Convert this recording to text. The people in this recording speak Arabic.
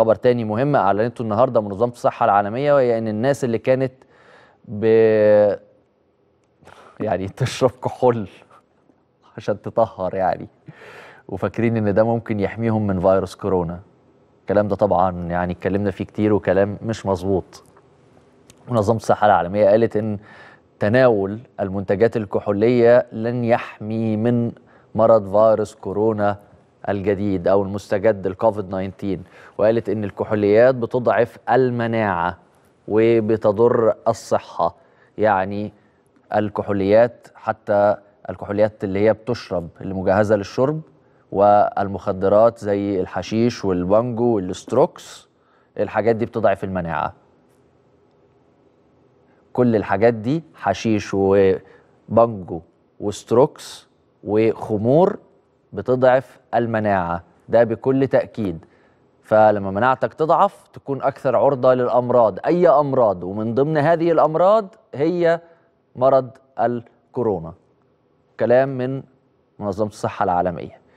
خبر تاني مهم اعلنته النهارده منظمه الصحه العالميه وهي ان الناس اللي كانت ب يعني تشرب كحول عشان تطهر يعني وفاكرين ان ده ممكن يحميهم من فيروس كورونا الكلام ده طبعا يعني اتكلمنا فيه كتير وكلام مش مظبوط منظمه الصحه العالميه قالت ان تناول المنتجات الكحوليه لن يحمي من مرض فيروس كورونا الجديد أو المستجد الكوفيد 19 وقالت إن الكحوليات بتضعف المناعة وبتضر الصحة يعني الكحوليات حتى الكحوليات اللي هي بتشرب اللي مجهزة للشرب والمخدرات زي الحشيش والبانجو والستروكس الحاجات دي بتضعف المناعة كل الحاجات دي حشيش وبانجو وستروكس وخمور بتضعف المناعه ده بكل تاكيد فلما مناعتك تضعف تكون اكثر عرضه للامراض اي امراض ومن ضمن هذه الامراض هي مرض الكورونا كلام من منظمه الصحه العالميه